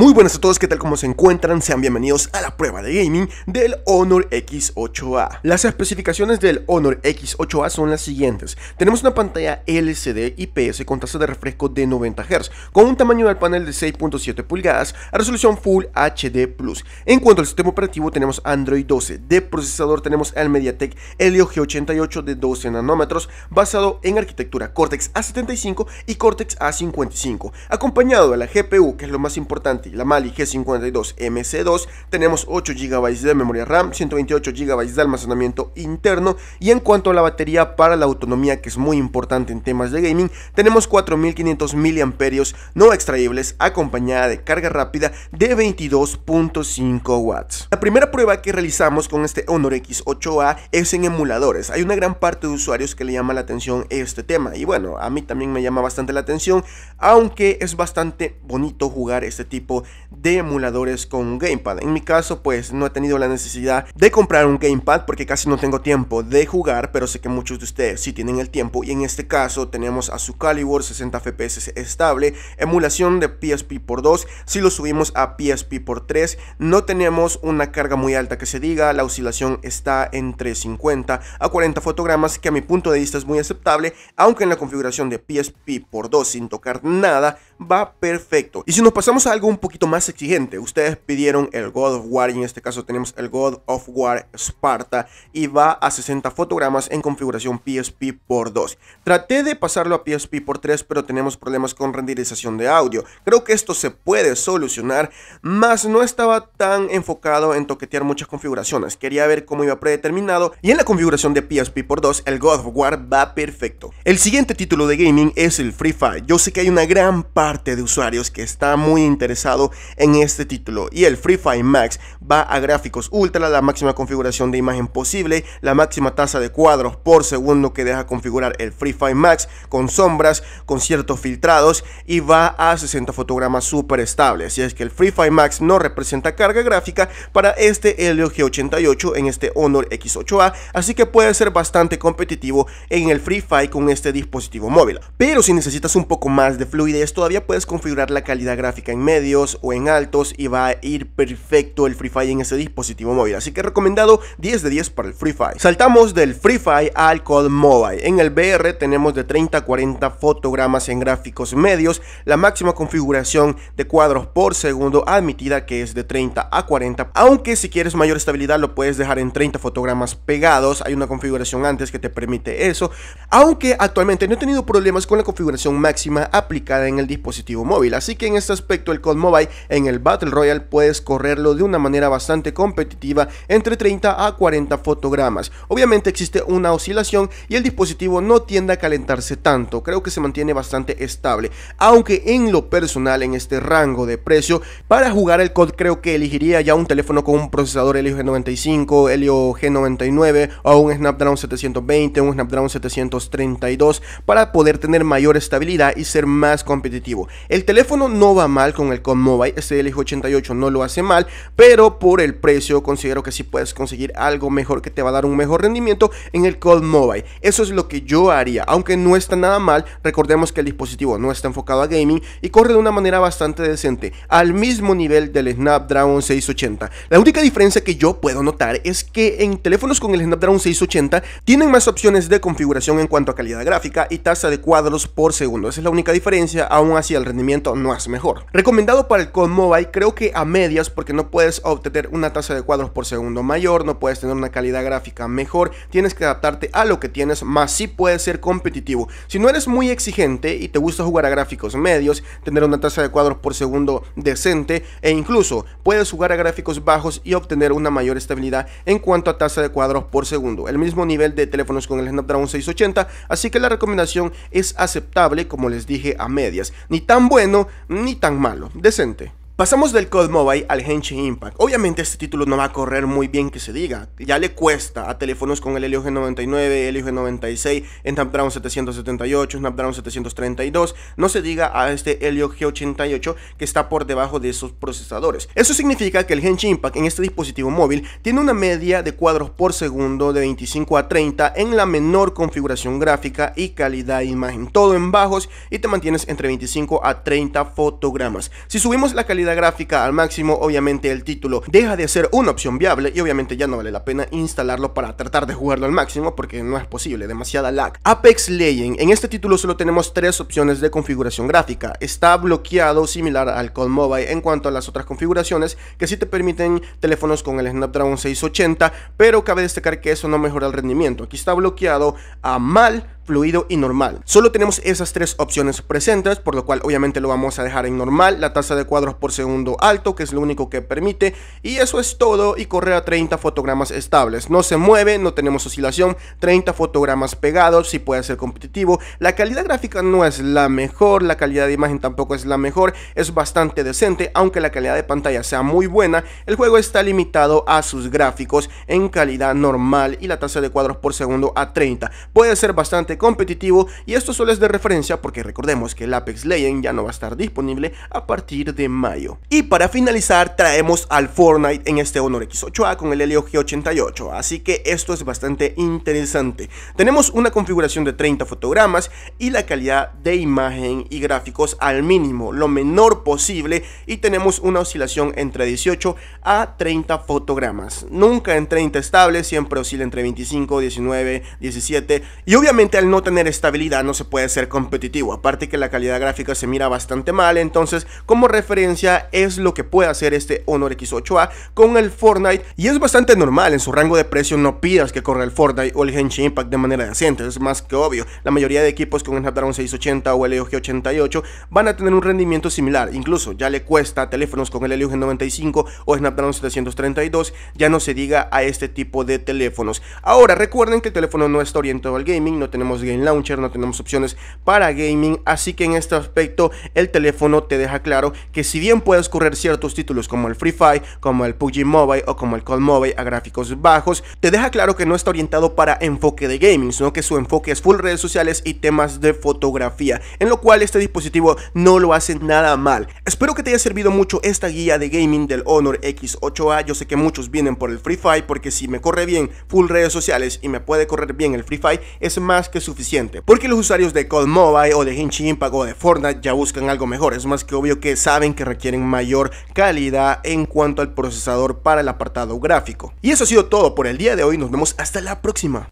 Muy buenas a todos, ¿qué tal como se encuentran? Sean bienvenidos a la prueba de gaming del Honor X8A. Las especificaciones del Honor X8A son las siguientes. Tenemos una pantalla LCD IPS con tasa de refresco de 90 Hz, con un tamaño del panel de 6.7 pulgadas a resolución Full HD+. En cuanto al sistema operativo tenemos Android 12, de procesador tenemos el MediaTek Helio G88 de 12 nanómetros, basado en arquitectura Cortex A75 y Cortex A55, acompañado de la GPU, que es lo más importante la Mali G52 MC2, tenemos 8 GB de memoria RAM, 128 GB de almacenamiento interno y en cuanto a la batería para la autonomía que es muy importante en temas de gaming, tenemos 4500 mAh no extraíbles acompañada de carga rápida de 22.5 watts. La primera prueba que realizamos con este Honor X8A es en emuladores. Hay una gran parte de usuarios que le llama la atención este tema y bueno, a mí también me llama bastante la atención, aunque es bastante bonito jugar este tipo de de emuladores con gamepad. En mi caso pues no he tenido la necesidad de comprar un gamepad porque casi no tengo tiempo de jugar, pero sé que muchos de ustedes sí tienen el tiempo y en este caso tenemos a su Calibur 60 FPS estable, emulación de PSP por 2, si lo subimos a PSP por 3, no tenemos una carga muy alta que se diga, la oscilación está entre 50 a 40 fotogramas que a mi punto de vista es muy aceptable, aunque en la configuración de PSP por 2 sin tocar nada va perfecto. Y si nos pasamos a algo un poquito más exigente. Ustedes pidieron el God of War y en este caso tenemos el God of War Sparta y va a 60 fotogramas en configuración PSP por 2. Traté de pasarlo a PSP por 3 pero tenemos problemas con renderización de audio. Creo que esto se puede solucionar, más no estaba tan enfocado en toquetear muchas configuraciones. Quería ver cómo iba predeterminado y en la configuración de PSP por 2 el God of War va perfecto. El siguiente título de gaming es el Free Fire. Yo sé que hay una gran parte de usuarios que está muy interesado en este título. Y el Free Fire Max va a gráficos ultra, la máxima configuración de imagen posible, la máxima tasa de cuadros por segundo que deja configurar el Free Fire Max con sombras, con ciertos filtrados y va a 60 fotogramas Super estables. así es que el Free Fire Max no representa carga gráfica para este LG 88 en este Honor X8A, así que puede ser bastante competitivo en el Free Fire con este dispositivo móvil. Pero si necesitas un poco más de fluidez, todavía puedes configurar la calidad gráfica en medio, o en altos y va a ir perfecto el Free Fire en ese dispositivo móvil. Así que recomendado 10 de 10 para el Free Fire. Saltamos del Free Fire al COD Mobile. En el BR tenemos de 30 a 40 fotogramas en gráficos medios, la máxima configuración de cuadros por segundo admitida que es de 30 a 40, aunque si quieres mayor estabilidad lo puedes dejar en 30 fotogramas pegados, hay una configuración antes que te permite eso, aunque actualmente no he tenido problemas con la configuración máxima aplicada en el dispositivo móvil, así que en este aspecto el COD Mobile en el Battle Royale puedes correrlo de una manera bastante competitiva entre 30 a 40 fotogramas. Obviamente existe una oscilación y el dispositivo no tiende a calentarse tanto, creo que se mantiene bastante estable, aunque en lo personal en este rango de precio, para jugar el COD creo que elegiría ya un teléfono con un procesador Helio G95, Helio G99 o un Snapdragon 720, un Snapdragon 732 para poder tener mayor estabilidad y ser más competitivo. El teléfono no va mal con el COD Mobile. Este LG88 no lo hace mal, pero por el precio considero que si puedes conseguir algo mejor que te va a dar un mejor rendimiento en el Cold Mobile. Eso es lo que yo haría, aunque no está nada mal. Recordemos que el dispositivo no está enfocado a gaming y corre de una manera bastante decente, al mismo nivel del Snapdragon 680. La única diferencia que yo puedo notar es que en teléfonos con el Snapdragon 680 tienen más opciones de configuración en cuanto a calidad gráfica y tasa de cuadros por segundo. Esa es la única diferencia, aún así el rendimiento no es mejor. Recomendado para el Mobile, creo que a medias porque no puedes obtener una tasa de cuadros por segundo mayor, no puedes tener una calidad gráfica mejor, tienes que adaptarte a lo que tienes, más si puedes ser competitivo. Si no eres muy exigente y te gusta jugar a gráficos medios, tener una tasa de cuadros por segundo decente e incluso puedes jugar a gráficos bajos y obtener una mayor estabilidad en cuanto a tasa de cuadros por segundo, el mismo nivel de teléfonos con el Snapdragon 680, así que la recomendación es aceptable como les dije a medias, ni tan bueno ni tan malo presente. Pasamos del Code Mobile al Henshin Impact. Obviamente este título no va a correr muy bien que se diga. Ya le cuesta a teléfonos con el Helio G99, Helio G96, Snapdragon 778, Snapdragon 732. No se diga a este Helio G88 que está por debajo de esos procesadores. Eso significa que el Henshin Impact en este dispositivo móvil tiene una media de cuadros por segundo de 25 a 30 en la menor configuración gráfica y calidad de imagen. Todo en bajos y te mantienes entre 25 a 30 fotogramas. Si subimos la calidad gráfica al máximo, obviamente el título deja de ser una opción viable y obviamente ya no vale la pena instalarlo para tratar de jugarlo al máximo porque no es posible, demasiada lag. Apex Legend, en este título solo tenemos tres opciones de configuración gráfica. Está bloqueado similar al Call Mobile en cuanto a las otras configuraciones que sí te permiten teléfonos con el Snapdragon 680, pero cabe destacar que eso no mejora el rendimiento. Aquí está bloqueado a mal fluido y normal. Solo tenemos esas tres opciones presentes, por lo cual obviamente lo vamos a dejar en normal, la tasa de cuadros por segundo alto, que es lo único que permite, y eso es todo, y corre a 30 fotogramas estables. No se mueve, no tenemos oscilación, 30 fotogramas pegados, si puede ser competitivo. La calidad gráfica no es la mejor, la calidad de imagen tampoco es la mejor, es bastante decente, aunque la calidad de pantalla sea muy buena, el juego está limitado a sus gráficos en calidad normal y la tasa de cuadros por segundo a 30. Puede ser bastante competitivo y esto solo es de referencia porque recordemos que el Apex Legend ya no va a estar disponible a partir de mayo. Y para finalizar traemos al Fortnite en este Honor X8A con el g 88, así que esto es bastante interesante. Tenemos una configuración de 30 fotogramas y la calidad de imagen y gráficos al mínimo, lo menor posible y tenemos una oscilación entre 18 a 30 fotogramas. Nunca en 30 estable, siempre oscila entre 25, 19, 17 y obviamente al no tener estabilidad no se puede ser competitivo, aparte que la calidad gráfica se mira bastante mal, entonces como referencia es lo que puede hacer este Honor X8A con el Fortnite y es bastante normal, en su rango de precio no pidas que corra el Fortnite o el Genshin Impact de manera decente, es más que obvio, la mayoría de equipos con el Snapdragon 680 o el LG 88 van a tener un rendimiento similar, incluso ya le cuesta a teléfonos con el LG 95 o Snapdragon 732, ya no se diga a este tipo de teléfonos. Ahora recuerden que el teléfono no está orientado al gaming, no tenemos Game Launcher, no tenemos opciones para gaming, así que en este aspecto el teléfono te deja claro que si bien puedes correr ciertos títulos como el Free Fire, como el PUBG Mobile o como el Call Mobile a gráficos bajos, te deja claro que no está orientado para enfoque de gaming, sino que su enfoque es full redes sociales y temas de fotografía, en lo cual este dispositivo no lo hace nada mal. Espero que te haya servido mucho esta guía de gaming del Honor X8A, yo sé que muchos vienen por el Free Fire porque si me corre bien full redes sociales y me puede correr bien el Free Fire, es más que suficiente, porque los usuarios de Call Mobile o de Genshin Impact o de Fortnite ya buscan algo mejor. Es más que obvio que saben que requieren mayor calidad en cuanto al procesador para el apartado gráfico. Y eso ha sido todo por el día de hoy, nos vemos hasta la próxima.